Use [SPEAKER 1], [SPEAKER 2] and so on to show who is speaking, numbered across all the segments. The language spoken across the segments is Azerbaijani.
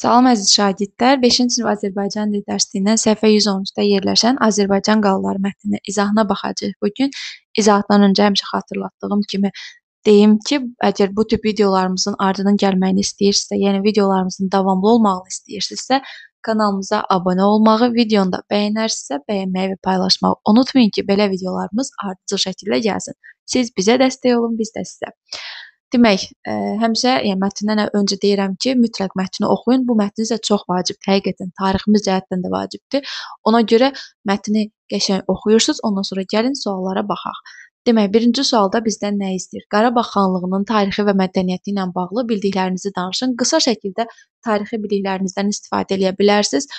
[SPEAKER 1] Salam əziz şagirdlər, 5-ci sinif Azərbaycan dil dərsliyindən səhifə 113-də yerləşən Azərbaycan qalıları mətninin izahına baxacağıq. Bu gün izahdan öncə həmişə xatırlatdığım kimi deyim ki, əgər bu tip videolarımızın ardının gəlməyini istəyirsinizsə, yəni videolarımızın davamlı olmağını istəyirsinizsə, kanalımıza abunə olmağı, videonu da bəyənərsinizsə, bəyənməyi və paylaşmağı unutmayın ki, belə videolarımız ardıcıl şəkildə gəlsin. Siz bizə dəstək olun, biz də sizə. Demək, ə, e, həmişə yəni mətndən öncə deyirəm ki, mütləq mətni oxuyun. Bu mətn isə çox vacibdir. Həqiqətən tariximiz cəhətdən də vacibdir. Ona görə mətni qəşəng oxuyursunuz, ondan sonra gəlin suallara baxaq. Demək, birinci sualda bizdən nə istəyir? Qarabağ xanlığının tarixi və mədəniyyəti ilə bağlı bildiklərinizi danışın. Qısa şəkildə tarixi biliklərinizdən istifadə edə bilərsiniz.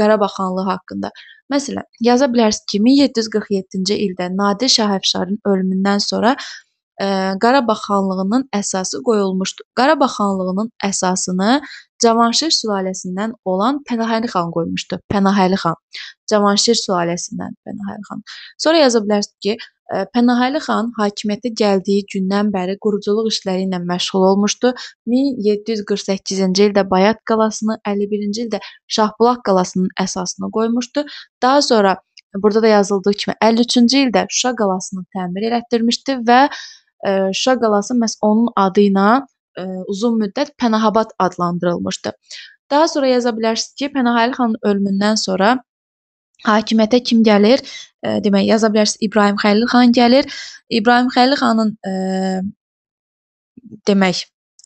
[SPEAKER 1] Qarabağ xanlığı haqqında. Məsələn, yaza bilərsiniz ki, 1747-ci ildə Nadir Şah Əfşarın ölümündən sonra Qarabağ xanlığının əsası qoyulmuşdu. Qarabağ xanlığının əsasını Cavanşir sülaləsindən olan Pənahəli xan qoymuşdu. Pənahəli xan. Cavanşir sülaləsindən Pənahəli xan. Sonra yaza bilərsiniz ki, Pənahəli xan hakimiyyətə gəldiyi gündən bəri quruculuq işləri ilə məşğul olmuşdu. 1748-ci ildə Bayat qalasını, 51-ci ildə Şahbulaq qalasının əsasını qoymuşdu. Daha sonra burada da yazıldığı kimi 53-cü ildə Şuşa qalasını təmir elətdirmişdi və Şuşa qalası məhz onun adı ilə uzun müddət Pənahabad adlandırılmışdı. Daha sonra yaza bilərsiniz ki, Pənahəli xanın ölümündən sonra hakimiyyətə kim gəlir? E, demək, yaza bilərsiniz İbrahim Xəlil xan gəlir. İbrahim Xəlil xanın e, demək,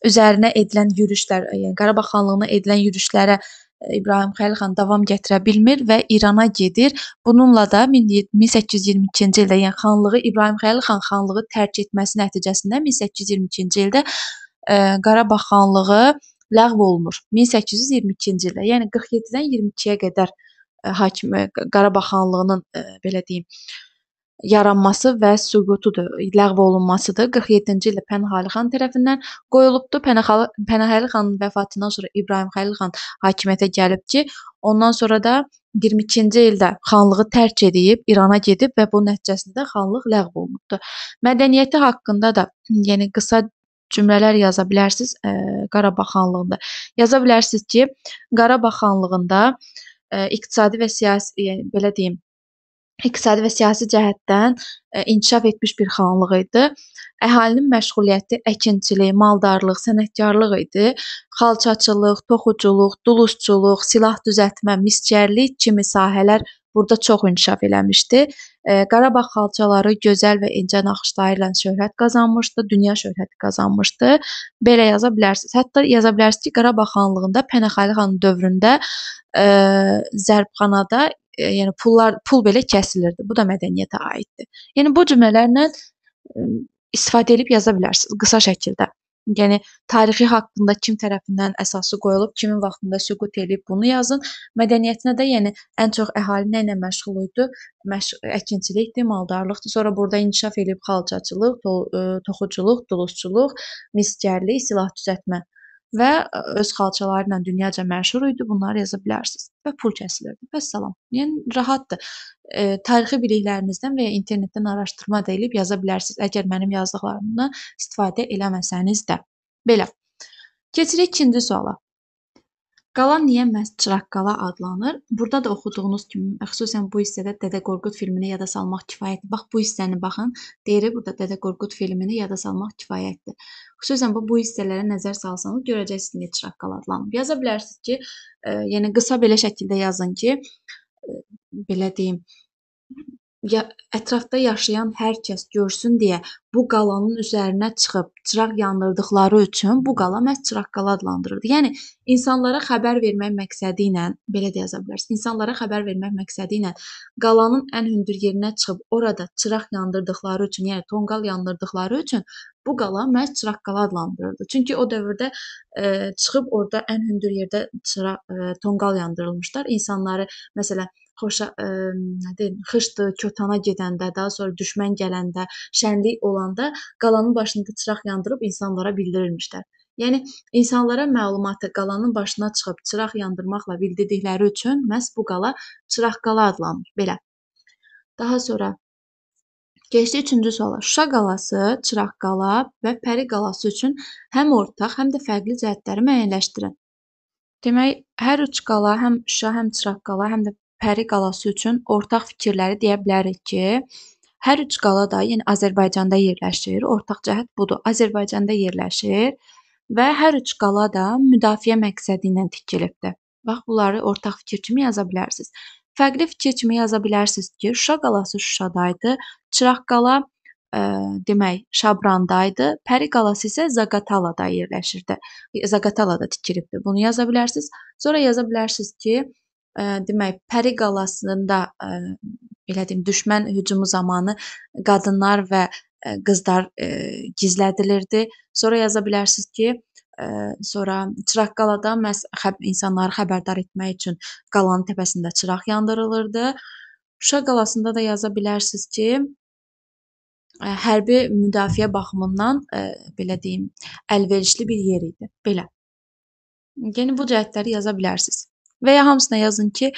[SPEAKER 1] üzərinə edilən yürüşlər, yəni Qarabağ xanlığına edilən yürüşlərə İbrahim Xəlilxan davam gətirə bilmir və İrana gedir. Bununla da 1822-ci ildə, yəni xanlığı İbrahim Xəlilxan xanlığı tərk etməsi nəticəsində 1822-ci ildə ə, e, Qarabağ xanlığı ləğv olunur. 1822-ci ildə, yəni 47-dən 22-yə qədər e, hakim Qarabağ xanlığının ə, e, belə deyim, yaranması və süqutudur, ləğv olunmasıdır. 47-ci ildə Pənah Əli xan tərəfindən qoyulubdu. Pənah Əli xanın vəfatından sonra İbrahim Xəlil xan hakimiyyətə gəlib ki, ondan sonra da 22-ci ildə xanlığı tərk edib İrana gedib və bu nəticəsində xanlıq ləğv olunubdu. Mədəniyyəti haqqında da, yəni qısa cümlələr yaza bilərsiniz ə, Qarabağ xanlığında. Yaza bilərsiniz ki, Qarabağ xanlığında ə, iqtisadi və siyasi, yəni belə deyim, iqtisadi və siyasi cəhətdən e, inkişaf etmiş bir xanlıq idi. Əhalinin məşğuliyyəti əkinçilik, maldarlıq, sənətkarlıq idi. Xalçaçılıq, toxuculuq, dulusçuluq, silah düzəltmə, misgərlik kimi sahələr burada çox inkişaf eləmişdi. E, Qarabağ xalçaları gözəl və incə naxışları ilə şöhrət qazanmışdı, dünya şöhrəti qazanmışdı. Belə yaza bilərsiniz. Hətta yaza bilərsiniz ki, Qarabağ xanlığında Pənəxəli xan dövründə ə, e, zərbxanada E, yəni pullar pul belə kəsilirdi. Bu da mədəniyyətə aiddir. Yəni bu cümlələrlə e, istifadə edib yaza bilərsiniz qısa şəkildə. Yəni tarixi haqqında kim tərəfindən əsası qoyulub, kimin vaxtında süqut edib, bunu yazın. Mədəniyyətinə də, yəni ən çox əhali nə ilə məşğul idi? Məş əkinçilikdir, maldarlıqdır. Sonra burada inkişaf edib xalçaçılıq, to e, toxuculuq, dulusçuluq, misgərlik, silah düzəltmə və e, öz xalçaları ilə dünyaca məşhur idi. Bunları yaza bilərsiniz və pul kəsilirdi. Vəssalam. Yəni rahatdır. E, tarixi biliklərinizdən və ya internetdən araşdırma da edib yaza bilərsiniz. Əgər mənim yazdıqlarımdan istifadə eləməsəniz də. Belə. Keçirik ikinci suala. Qala niyə məhz Çıraqqala adlanır? Burada da oxuduğunuz kimi, xüsusən bu hissədə Dədə Qorqud filmini yada salmaq kifayətdir. Bax bu hissəni baxın, deyir burada Dədə Qorqud filmini yada salmaq kifayətdir. Xüsusən bu, bu hissələrə nəzər salsanız görəcəksiniz niyə Çıraqqala adlanıb. Yaza bilərsiniz ki, e, yəni qısa belə şəkildə yazın ki, e, belə deyim, ya ətrafda yaşayan hər kəs görsün deyə bu qalanın üzərinə çıxıb çıraq yandırdıqları üçün bu qala məhz Çıraqqala adlandırıldı. Yəni insanlara xəbər vermək məqsədi ilə, belə də yaza bilərsiniz, insanlara xəbər vermək məqsədi ilə qalanın ən hündür yerinə çıxıb orada çıraq yandırdıqları üçün, yəni tonqal yandırdıqları üçün bu qala məhz Çıraqqala adlandırırdı. Çünki o dövrdə e, çıxıb orada ən hündür yerdə çıra, e, tonqal yandırılmışlar. İnsanları məsələn xoşa ə, e, nə deyim, xışdı, kötana gedəndə, daha sonra düşmən gələndə, şənlik olanda qalanın başında çıraq yandırıb insanlara bildirilmişlər. Yəni insanlara məlumatı qalanın başına çıxıb çıraq yandırmaqla bildirdikləri üçün məhz bu qala Çıraqqala adlanır. Belə. Daha sonra Keçdi üçüncü suala. Şuşa qalası, Çıraqqala və Pəri qalası üçün həm ortaq, həm də fərqli cəhətləri müəyyənləşdirin. Demək, hər üç qala, həm Şuşa, həm Çıraqqala, həm də Pəri qalası üçün ortaq fikirləri deyə bilərik ki, hər üç qala da, yəni Azərbaycanda yerləşir. Ortaq cəhət budur. Azərbaycanda yerləşir və hər üç qala da müdafiə məqsədi ilə tikilibdir. Bax, bunları ortaq fikir kimi yaza bilərsiniz. Fərqli fikir kimi yaza bilərsiniz ki, Şuşa qalası Şuşadaydı, Çıraqqala ə, e, demək, Şabrandaydı, Pəri qalası isə Zaqatalada yerləşirdi. E, Zaqatalada tikilibdi. Bunu yaza bilərsiniz. Sonra yaza bilərsiniz ki, ə, e, demək, Pəri qalasında ə, belə deyim, düşmən hücumu zamanı qadınlar və ə, qızlar ə, gizlədilirdi. Sonra yaza bilərsiniz ki, sonra Çıraqqalada məhz xəb insanları xəbərdar etmək üçün qalanın təpəsində çıraq yandırılırdı. Şuşa qalasında da yaza bilərsiniz ki, hərbi müdafiə baxımından belə deyim, əlverişli bir yer idi. Belə. Yəni bu cəhətləri yaza bilərsiniz. Və ya hamısına yazın ki,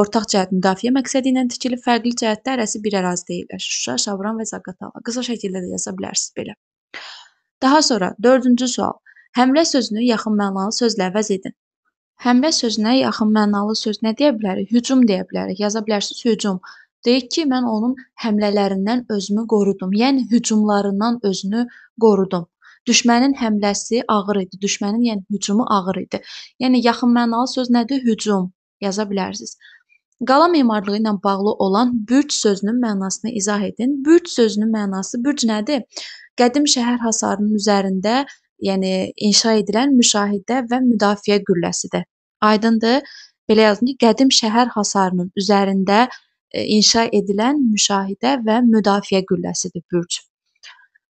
[SPEAKER 1] ortaq cəhət müdafiə məqsədi ilə tikilib, fərqli cəhətdə hərəsi bir ərazi deyil. Şuşa, Şavran və Zaqatala. Qısa şəkildə də yaza bilərsiniz belə. Daha sonra dördüncü sual. Həmlə sözünü yaxın mənalı sözlə əvəz edin. Həmlə sözünə yaxın mənalı söz nə deyə bilərik? Hücum deyə bilərik. Yaza bilərsiniz hücum. Deyək ki, mən onun həmlələrindən özümü qorudum. Yəni hücumlarından özünü qorudum. Düşmənin həmləsi ağır idi. Düşmənin, yəni hücumu ağır idi. Yəni yaxın mənalı söz nədir? Hücum. Yaza bilərsiniz. Qala memarlığı ilə bağlı olan bürc sözünün mənasını izah edin. Bürc sözünün mənası bürc nədir? Qədim şəhər hasarının üzərində yəni inşa edilən müşahidə və müdafiə qülləsidir. Aydındır? Belə yazılır ki, qədim şəhər hasarının üzərində e, inşa edilən müşahidə və müdafiə qülləsidir bürc.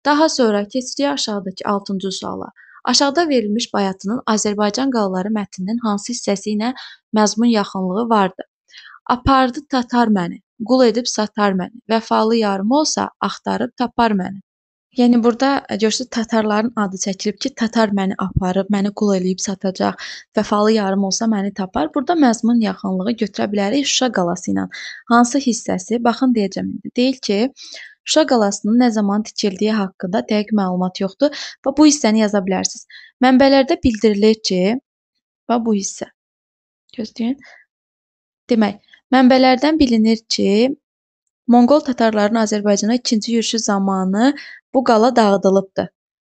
[SPEAKER 1] Daha sonra keçirik aşağıdakı 6-cı suala. Aşağıda verilmiş bayatının Azərbaycan qalaları mətninin hansı hissəsi ilə məzmun yaxınlığı vardı? Apardı tatar məni, qul edib satar məni, vəfalı yarım olsa axtarıb tapar məni. Yəni burada e, görürsüz tatarların adı çəkilib ki, tatar məni aparıb, məni qul eləyib satacaq. Vəfalı yarım olsa məni tapar. Burada məzmun yaxınlığı götürə bilərik Şuşa qalası ilə. Hansı hissəsi? Baxın deyəcəm indi. Deyil ki, Şuşa qalasının nə zaman tikildiyi haqqında dəqiq məlumat yoxdur və bu hissəni yaza bilərsiniz. Mənbələrdə bildirilir ki, və bu hissə. Gözləyin. Demək, mənbələrdən bilinir ki, Monqol tatarlarının Azərbaycana ikinci yürüşü zamanı bu qala dağıdılıbdı.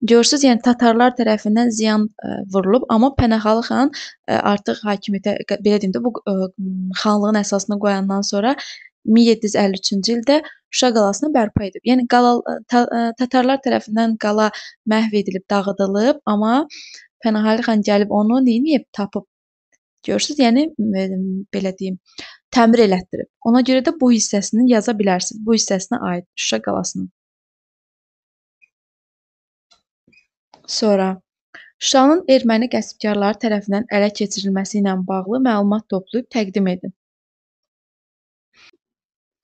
[SPEAKER 1] Görürsüz, yəni tatarlar tərəfindən ziyan ə, e, vurulub, amma Pənahəli xan ə, e, artıq hakimiyyətə belə deyim də bu ə, e, xanlığın əsasını qoyandan sonra 1753-cü ildə Şuşa qalasını bərpa edib. Yəni qala ta, ə, tatarlar tərəfindən qala məhv edilib, dağıdılıb, amma Pənahəli xan gəlib onu nəyib, tapıb. Görürsüz, yəni ə, belə deyim, təmir elətdirib. Ona görə də bu hissəsini yaza bilərsiniz. Bu hissəsinə aid Şuşa qalasının Sonra Şuşanın erməni qəsbkarları tərəfindən ələ keçirilməsi ilə bağlı məlumat toplayıb təqdim edin.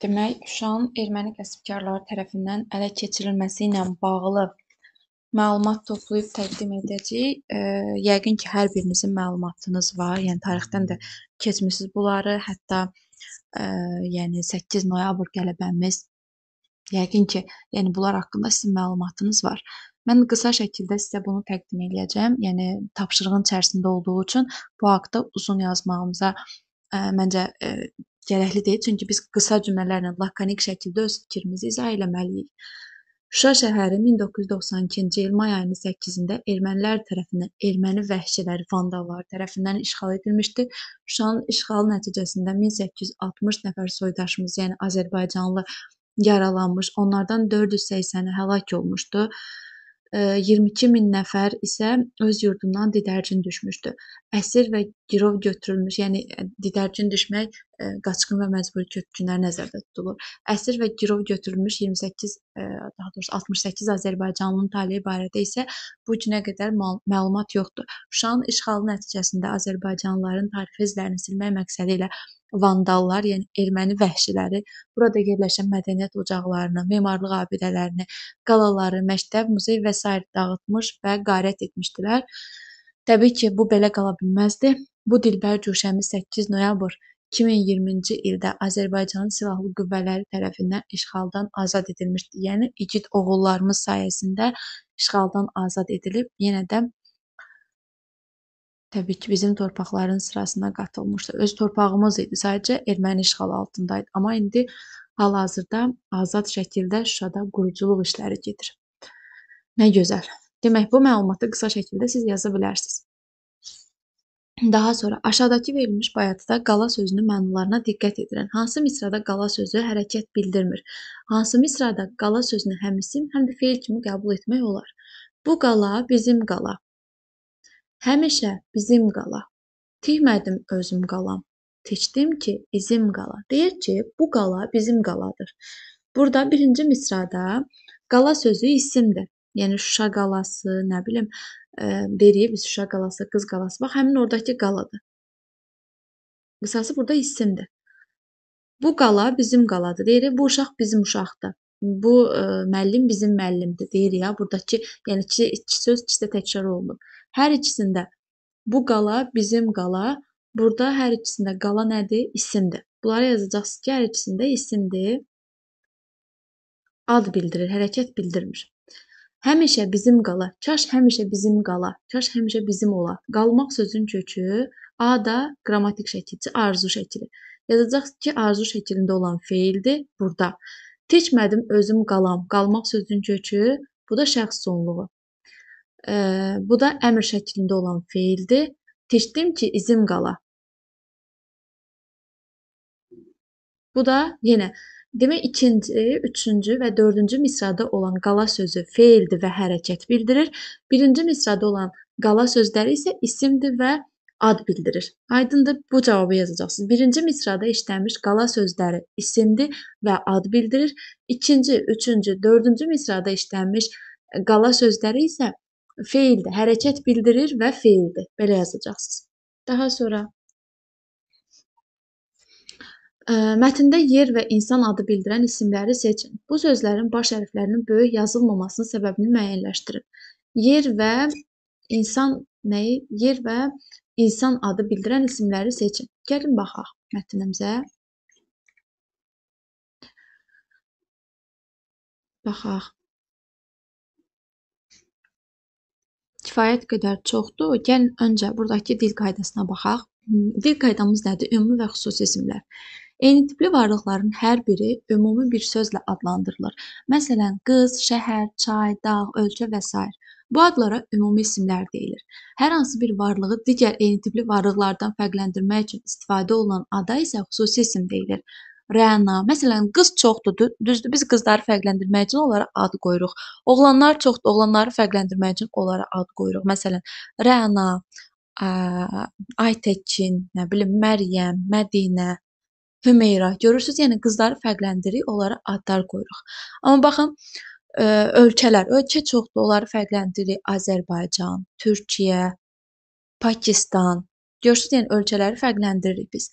[SPEAKER 1] Demək, Şuşanın erməni qəsbkarları tərəfindən ələ keçirilməsi ilə bağlı məlumat toplayıb təqdim edəcəyik. E, yəqin ki, hər birinizin məlumatınız var. Yəni tarixdən də keçmisiniz bunları. Hətta e, yəni 8 noyabr qələbəmiz yəqin ki, yəni bunlar haqqında sizin məlumatınız var. Mən qısa şəkildə sizə bunu təqdim edəcəm. Yəni tapşırığın içərisində olduğu üçün bu haqqda uzun yazmağımıza ə, məncə ə, gərəkli deyil, çünki biz qısa cümlələrlə lakonik şəkildə öz fikrimizi izah etməliyik. Şuşa şəhəri 1992-ci il may ayının 8-də ermənilər tərəfindən, erməni vəhşiləri, vandallar tərəfindən işğal edilmişdi. Şuşanın işğalı nəticəsində 1860 nəfər soydaşımız, yəni Azərbaycanlı yaralanmış, onlardan 480-i həlak olmuşdu. 22 min nəfər isə öz yurdundan didərgin düşmüşdü. Əsir və girov götürülmüş, yəni e, didərgin düşmək, e, qaçqın və məcburi köçkünlər nəzərdə tutulur. Əsir və girov götürülmüş 28, e, daha doğrusu 68 Azərbaycanlının taleyi barədə isə bu günə qədər mal məlumat yoxdur. Şuşanın işğalı nəticəsində Azərbaycanlıların tarixi izlərini silmək məqsədi ilə vandallar, yəni erməni vəhşiləri burada yerləşən mədəniyyət ocaqlarını, memarlıq abidələrini, qalaları, məktəb, muzey və sair dağıtmış və qarət etmişdilər. Təbii ki, bu belə qala bilməzdi. Bu dilbər cuşəmi 8 noyabr 2020-ci ildə Azərbaycanın silahlı qüvvələri tərəfindən işğaldan azad edilmişdi. Yəni igid oğullarımız sayəsində işğaldan azad edilib, yenə də təbii ki, bizim torpaqların sırasına qatılmışdı. Öz torpağımız idi, sadəcə erməni işğalı altındaydı. Amma indi hal-hazırda azad şəkildə Şuşada quruculuq işləri gedir. Nə gözəl. Demək, bu məlumatı qısa şəkildə siz yaza bilərsiniz. Daha sonra aşağıdakı verilmiş bayatıda qala sözünün mənalarına diqqət edirəm. Hansı misrada qala sözü hərəkət bildirmir? Hansı misrada qala sözünü həm isim, həm də feil kimi qəbul etmək olar? Bu qala bizim qala. Həmişə bizim qala. Tikmədim özüm qalam. Tikdim ki, izim qala. Deyir ki, bu qala bizim qaladır. Burada birinci misrada qala sözü isimdir yəni Şuşa qalası, nə bilim, ə, Beriyev, Şuşa qalası, Qız qalası. Bax, həmin oradakı qaladır. Qısası burada isimdir. Bu qala bizim qaladır. Deyirik, bu uşaq bizim uşaqdır. Bu ə, müəllim bizim müəllimdir deyir ya. Burdakı, yəni iki, iki söz ikidə təkrar olunur. Hər ikisində bu qala bizim qala. Burada hər ikisində qala nədir? İsimdir. Bunları yazacaqsınız ki, hər ikisində isimdir. Ad bildirir, hərəkət bildirmir. Həmişə bizim qala, çaş həmişə bizim qala, çaş həmişə bizim ola. Qalmaq sözün kökü A da qrammatik şəkilçi arzu şəkli. Yazacaqsınız ki, arzu şəklində olan feildir burada. Keçmədim özüm qalam. Qalmaq sözün kökü bu da şəxs sonluğu. E, bu da əmr şəklində olan feildir. Keçdim ki, izim qala. Bu da yenə Demək ikinci, üçüncü və dördüncü misrada olan qala sözü feildir və hərəkət bildirir. Birinci misrada olan qala sözləri isə isimdir və ad bildirir. Aydındır? Bu cavabı yazacaqsınız. Birinci misrada işləmiş qala sözləri isimdir və ad bildirir. İkinci, üçüncü, dördüncü misrada işlənmiş qala sözləri isə feildir, hərəkət bildirir və feildir. Belə yazacaqsınız. Daha sonra Mətndə yer və insan adı bildirən isimləri seçin. Bu sözlərin baş hərflərinin böyük yazılmamasının səbəbini müəyyənləşdirin. Yer və insan nəyi? Yer və insan adı bildirən isimləri seçin. Gəlin baxaq mətnimizə. Baxaq. Kifayət qədər çoxdur. Gəlin öncə buradakı dil qaydasına baxaq. Dil qaydamız nədir? Ümumi və xüsusi isimlər. Eynitipli varlıqların hər biri ümumi bir sözlə adlandırılır. Məsələn, qız, şəhər, çay, dağ, ölkə və s. Bu adlara ümumi isimlər deyilir. Hər hansı bir varlığı digər eynitipli varlıqlardan fərqləndirmək üçün istifadə olunan ada isə xüsusi isim deyilir. Rəna, məsələn, qız çoxdur, düzdür, biz qızları fərqləndirmək üçün onlara ad qoyuruq. Oğlanlar çoxdur, oğlanları fərqləndirmək üçün onlara ad qoyuruq. Məsələn, Rəna, Aytəkin, nə bilim, Məryəm, Mədinə, Hümeyra. Görürsüz, yəni qızları fərqləndiririk, onlara adlar qoyuruq. Amma baxın, ə, e, ölkələr, ölkə çoxdur, onları fərqləndiririk. Azərbaycan, Türkiyə, Pakistan. Görürsüz, yəni ölkələri fərqləndiririk biz.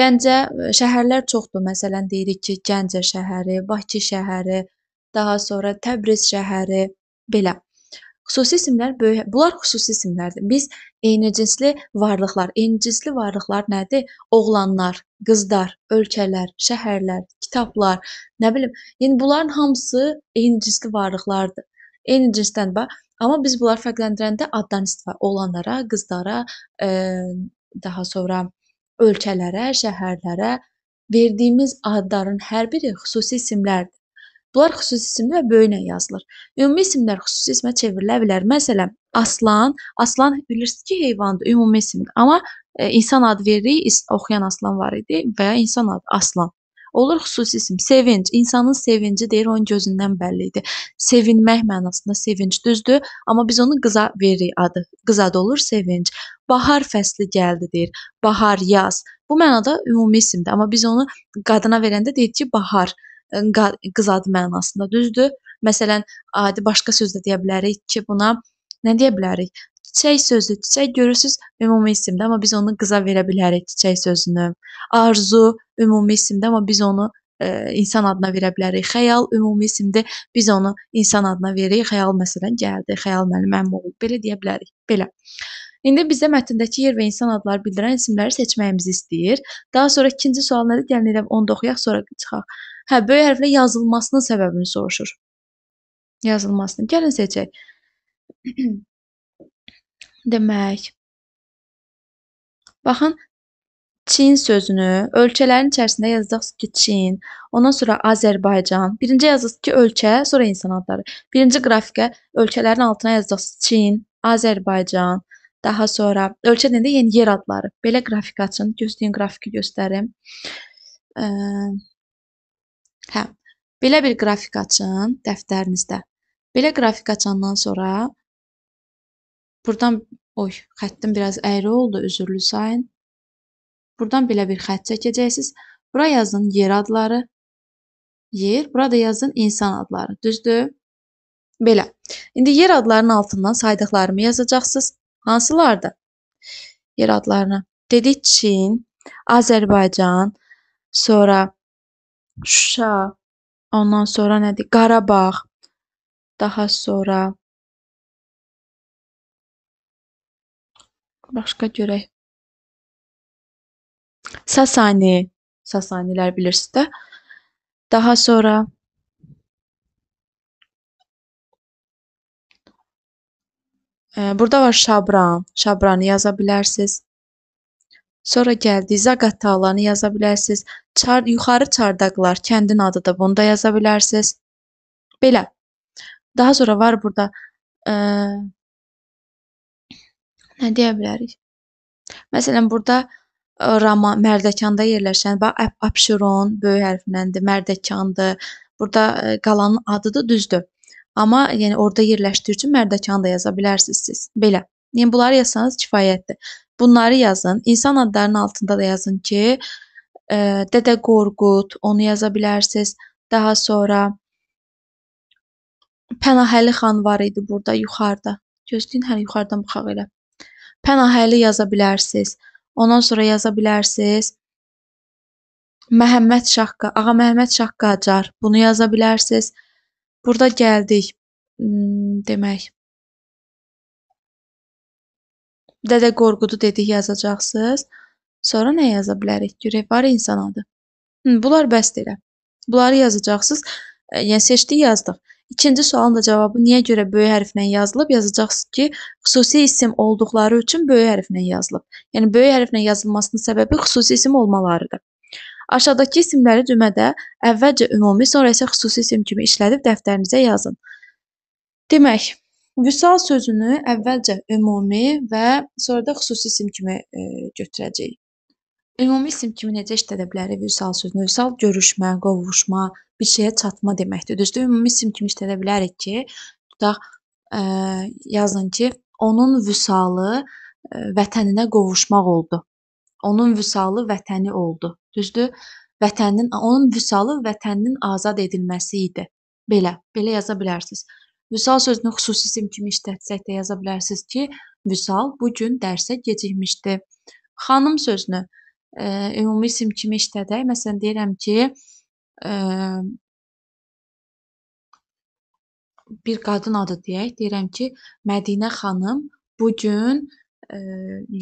[SPEAKER 1] Gəncə e, şəhərlər çoxdur. Məsələn, deyirik ki, Gəncə şəhəri, Bakı şəhəri, daha sonra Təbriz şəhəri belə. Xüsusi isimlər böyük, bunlar xüsusi isimlərdir. Biz eynicinsli varlıqlar, eynicinsli varlıqlar nədir? Oğlanlar, qızlar, ölkələr, şəhərlər, kitablar, nə bilim. Yəni bunların hamısı eynicinsli varlıqlardır. Eyni cinsdən bax, amma biz bunları fərqləndirəndə addan istifadə oğlanlara, qızlara, ə, e, daha sonra ölkələrə, şəhərlərə verdiyimiz adların hər biri xüsusi isimlərdir. Bunlar xüsusi isimlər böyüklə yazılır. Ümumi isimlər xüsusi ismə çevrilə bilər. Məsələn, aslan, aslan bilirsiniz ki, heyvandır, ümumi isimdir. Amma e, insan adı veririk, oxuyan aslan var idi və ya insan adı aslan. Olur xüsusi isim. Sevinc, insanın sevinci deyir, onun gözündən bəlli idi. Sevinmək mənasında sevinc düzdür, amma biz onu qıza veririk adı. Qız adı olur sevinc. Bahar fəsli gəldi deyir. Bahar, yaz. Bu mənada ümumi isimdir, amma biz onu qadına verəndə deyir ki, bahar qız adı mənasında, düzdür? Məsələn, adi başqa sözlə deyə bilərik ki, buna nə deyə bilərik? Çiçək sözü, çiçək görürsüz ümumi isimdə, amma biz onu qıza verə bilərik çiçək sözünü. Arzu ümumi isimdə, amma biz onu ə, insan adına verə bilərik. Xəyal ümumi isimdir. Biz onu insan adına veririk. Xəyal məsələn gəldi, xəyal mənim mənim olub. Belə deyə bilərik. Belə. İndi bizə mətndəki yer və insan adları bildirən isimləri seçməyimizi istəyir. Daha sonra ikinci sual nədir? Gəlin elə onu da oxuyaq, sonra çıxaq. Hə, böyük hərflə yazılmasının səbəbini soruşur. Yazılmasını. Gəlin seçək. Demək. Baxın, Çin sözünü ölkələrin içərisində yazacaqsınız ki, Çin, ondan sonra Azərbaycan. Birinci yazırsınız ki, ölkə, sonra insan adları. Birinci qrafikə ölkələrin altına yazacaqsınız Çin, Azərbaycan, daha sonra ölkə deyəndə yəni yer adları. Belə qrafik açın, gözləyin yəni qrafiki göstərim. Ə, Hə, belə bir qrafik açın dəftərinizdə. Belə qrafik açandan sonra buradan oy, xəttim biraz əyri oldu, üzürlü sayın. Buradan belə bir xətt çəkəcəksiniz. Bura yazın yer adları, yer, burada yazın insan adları, düzdür? Belə. İndi yer adlarının altından saydıqlarımı yazacaqsınız. Hansılardır? Yer adlarını. Dedik Çin, Azərbaycan, sonra Şuşa, ondan sonra nədir? Qarabağ, daha sonra başqa görək. Sasani, Sasanilər bilirsiniz də. Daha sonra Burada var Şabran. Şabranı yaza bilərsiniz. Sonra gəldiyiniz aqattalarını yaza bilərsiniz. Çar yuxarı çardaqlar kəndin adı da bunda yaza bilərsiniz. Belə. Daha sonra var burada ə, e, nə deyə bilərik? Məsələn, burada e, Rama Mərdəkanda yerləşən bax Abşeron böyük hərfləndir, Mərdəkandır. Burada e, qalanın adıdır, düzdür. Amma yəni orada yerləşdiyi üçün Mərdəkan da yaza bilərsiniz siz. Belə. Yəni bunları yazsanız kifayətdir. Bunları yazın. İnsan adlarının altında da yazın ki, e, Dədə Qorqud, onu yaza bilərsiniz. Daha sonra Pənahəli xan var idi burada yuxarıda. Gözləyin hələ yuxarıdan baxaq elə. Pənahəli yaza bilərsiniz. Ondan sonra yaza bilərsiniz. Məhəmməd Şahqa, Ağa Məhəmməd Şahqa Acar. Bunu yaza bilərsiniz. Burada gəldik hmm, demək. Dədə Qorqudu dedik yazacaqsınız. Sonra nə yaza bilərik? Görək var insan adı. Hı, bunlar bəsdir elə. Bunları yazacaqsınız. E, yəni seçdik, yazdıq. İkinci sualın da cavabı niyə görə böyük hərflə yazılıb? Yazacaqsınız ki, xüsusi isim olduqları üçün böyük hərflə yazılıb. Yəni böyük hərflə yazılmasının səbəbi xüsusi isim olmalarıdır. Aşağıdakı isimləri cümədə əvvəlcə ümumi, sonra isə xüsusi isim kimi işlədib dəftərinizə yazın. Demək, Vüsal sözünü əvvəlcə ümumi və sonra da xüsusi isim kimi e, götürəcəyik. Ümumi isim kimi necə işlədə bilərik vüsal sözünü? Vüsal görüşmə, qovuşma, bir şeyə çatma deməkdir. Düzdür? Ümumi isim kimi işlədə bilərik ki, tutaq e, yazın ki, onun vüsalı e, vətəninə qovuşmaq oldu. Onun vüsalı vətəni oldu. Düzdür? Vətənin onun vüsalı vətəninin azad edilməsi idi. Belə, belə yaza bilərsiniz. Vüsal sözünü xüsusi sim kimi işlətsək də yaza bilərsiniz ki, Vüsal bu gün dərsə gecikmişdi. Xanım sözünü ə, e, ümumi sim kimi işlədək. Məsələn deyirəm ki, ə, e, bir qadın adı deyək. Deyirəm ki, Mədinə xanım bu gün ə, e,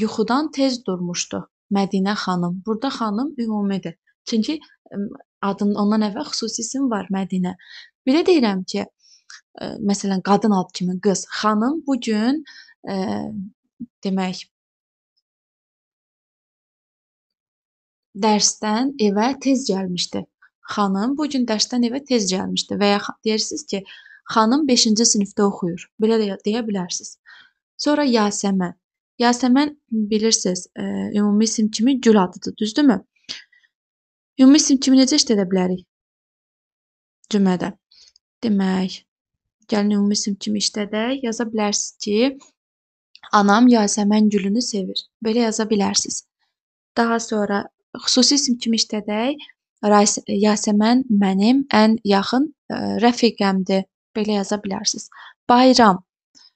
[SPEAKER 1] yuxudan tez durmuşdu. Mədinə xanım. Burada xanım ümumidir. Çünki adın ondan əvvəl xüsusi isim var Mədinə. Belə deyirəm ki, məsələn, qadın ad kimi qız, xanım bu gün demək dərsdən evə tez gəlmişdi. Xanım bu gün dərsdən evə tez gəlmişdi və ya deyirsiniz ki, xanım 5-ci sinifdə oxuyur. Belə də deyə bilərsiniz. Sonra Yasəmən. Yasəmən bilirsiniz, ümumi isim kimi gül adıdır, düzdürmü? Ümumi isim kimi necə işlədə bilərik? Cümlədə. Demək, Gəlin ümumi simv kimi işlədə yaza bilərsiniz ki, anam Yasəmən gülünü sevir. Belə yaza bilərsiniz. Daha sonra xüsusi isim kimi işlədək. Yasəmən mənim ən yaxın ə, e, rəfiqəmdir. Belə yaza bilərsiniz. Bayram. Ə,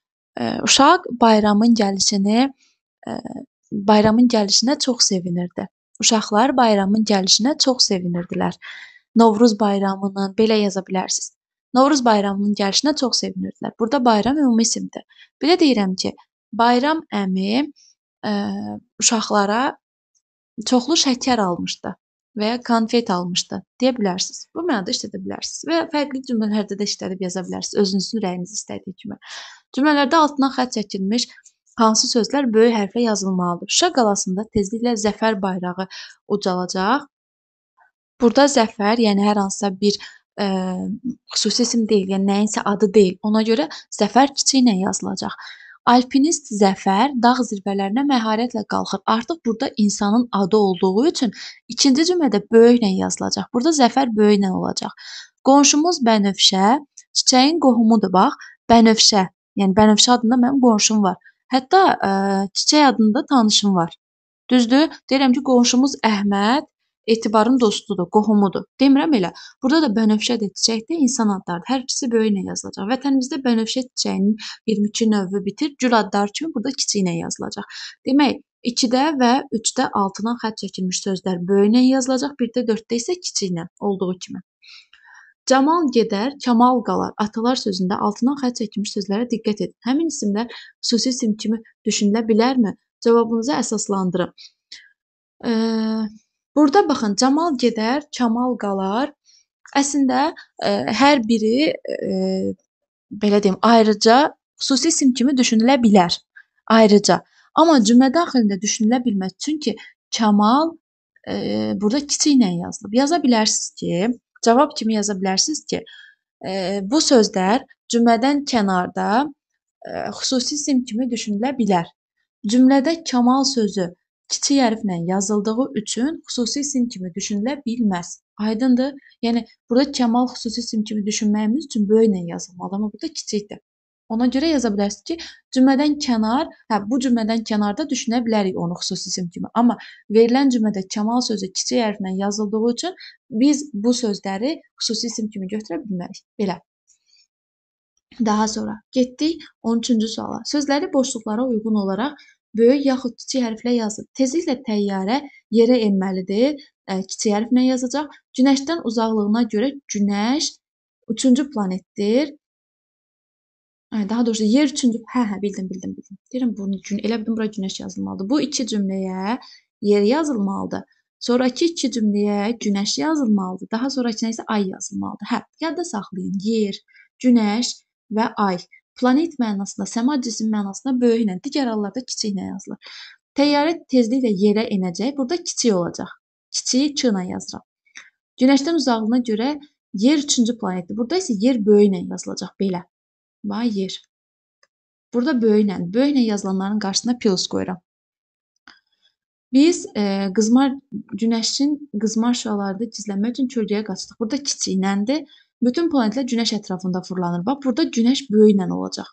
[SPEAKER 1] e, uşaq bayramın gəlişini ə, e, bayramın gəlişinə çox sevinirdi. Uşaqlar bayramın gəlişinə çox sevinirdilər. Novruz bayramının belə yaza bilərsiniz. Novruz bayramının gəlişinə çox sevinirdilər. Burada bayram ümumi simdir. Belə deyirəm ki, Bayram əmi ə, e, uşaqlara çoxlu şəkər almışdı və ya konfet almışdı deyə bilərsiniz. Bu mənada işlədə bilərsiniz və fərqli cümlələrdə də işlədib yaza bilərsiniz özünüzün rəyiniz istədiyi kimi. Cümlələrdə altından xətt çəkilmiş hansı sözlər böyük hərflə yazılmalıdır. Şuşa qalasında tezliklə Zəfər bayrağı ucalacaq. Burada zəfər, yəni hər hansısa bir ə, xüsusi isim deyil, yəni nəyinsə adı deyil. Ona görə Zəfər kiçiklə yazılacaq. Alpinist Zəfər dağ zirvələrinə məharətlə qalxır. Artıq burada insanın adı olduğu üçün ikinci cümlədə böyüklə yazılacaq. Burada Zəfər böyüklə olacaq. Qonşumuz Bənövşə çiçəyin qohumudur bax. Bənövşə, yəni Bənövşə adında mənim qonşum var. Hətta ə, çiçək adında tanışım var. Düzdür? Deyirəm ki, qonşumuz Əhməd Etibarın dostudur, qohumudur. Demirəm elə. Burada da bənövşədir, çiçəkdir, insan adları. Hər ikisi böyük ilə yazılacaq. Vətənimizdə bənövşə çiçəyinin 22 növü bitir. Gül adları kimi burada kiçik ilə yazılacaq. Demək, 2-də və 3-də altından xətt çəkilmiş sözlər böyüklə yazılacaq, 1-də 4-də isə kiçiklə olduğu kimi. Camal gedər, kamal qalar. Atalar sözündə altından xətt çəkilmiş sözlərə diqqət edin. Həmin isimlər xüsusi isim kimi düşünülə bilərmi? Cavabınızı əsaslandırın. Eee Burda baxın, camal gedər, çamal qalar. Əslində ə, e, hər biri ə, e, belə deyim, ayrıca xüsusi isim kimi düşünülə bilər. Ayrıca. Amma cümlə daxilində düşünülə bilməz. Çünki çamal ə, e, burada kiçiklə yazılıb. Yaza bilərsiniz ki, cavab kimi yaza bilərsiniz ki, ə, bu sözlər cümlədən kənarda ə, xüsusi isim kimi düşünülə bilər. Cümlədə kamal sözü kiçik hərflə yazıldığı üçün xüsusi isim kimi düşünülə bilməz. Aydındır? Yəni burada Kamal xüsusi isim kimi düşünməyimiz üçün böyüklə yazılmalı, amma burada kiçikdir. Ona görə yaza bilərsiniz ki, cümlədən kənar, hə bu cümlədən kənarda düşünə bilərik onu xüsusi isim kimi. Amma verilən cümlədə Kamal sözü kiçik hərflə yazıldığı üçün biz bu sözləri xüsusi isim kimi götürə bilmərik. Belə. Daha sonra getdik 13-cü suala. Sözləri boşluqlara uyğun olaraq böyük yaxud kiçik hərflə yazın. Tezliklə təyyarə yerə enməlidir. Kiçik hərflə yazacaq. Günəşdən uzaqlığına görə günəş üçüncü planetdir. Daha doğrusu yer üçüncü, hə, hə, bildim, bildim, bildim. Deyirəm bunu gün elə bildim bura günəş yazılmalıdır. Bu iki cümləyə yer yazılmalıdır. Sonrakı iki cümləyə günəş yazılmalıdır. Daha sonrakına isə ay yazılmalıdır. Hə, yadda saxlayın. Yer, günəş və ay. Planet mənasında, səma cismi mənasında böyüklə, digər hallarda kiçiklə yazılır. Təyyarə tezliklə yerə enəcək, burada kiçik olacaq. Kiçiyi ç ilə yazıram. Günəşdən uzaqlığına görə yer 3-cü planetdir. Burada isə yer böyüklə yazılacaq belə. Va yer. Burada böyüklə, böyüklə yazılanların qarşısına plus qoyuram. Biz e, qızmar günəşin qızmar şüalarda gizlənmək üçün kölgəyə qaçdıq. Burada kiçikləndi. Bütün planetlər günəş ətrafında fırlanır. Bax, burada günəş böyüklə olacaq.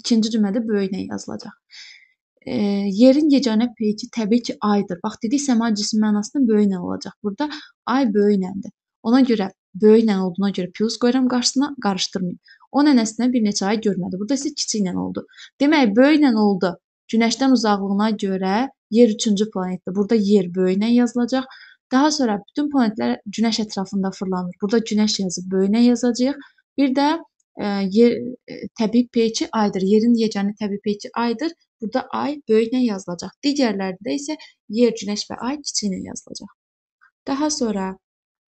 [SPEAKER 1] İkinci cümlədə böyüklə yazılacaq. E, yerin yeganə peyi təbii ki aydır. Bax, dedik səma cismi mənasında böyüklə olacaq. Burada ay böyükləndir. Ona görə böyüklə olduğuna görə plus qoyuram qarşısına, qarışdırmayın. O nənəsindən bir neçə ay görmədi. Burada isə kiçiklə oldu. Demək, böyüklə oldu. Günəşdən uzaqlığına görə yer 3-cü planetdir. Burada yer böyüklə yazılacaq. Daha sonra bütün planetlər günəş ətrafında fırlanır. Burada günəş yazıb böyünə yazacağıq. Bir də ə, e, yer e, təbii peyçi aydır. Yerin yeganə təbii peyçi aydır. Burada ay böyüklə yazılacaq. Digərlərində isə yer, günəş və ay kiçiklə yazılacaq. Daha sonra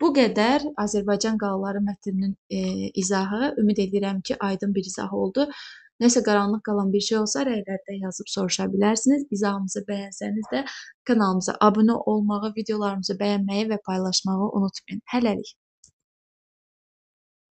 [SPEAKER 1] bu qədər Azərbaycan qalaları mətninin e, izahı. Ümid edirəm ki, aydın bir izah oldu. Nəsə qaranlıq qalan bir şey olsa rəylərdə yazıb soruşa bilərsiniz. İzahımızı bəyənsəniz də kanalımıza abunə olmağı, videolarımızı bəyənməyi və paylaşmağı unutmayın. Hələlik.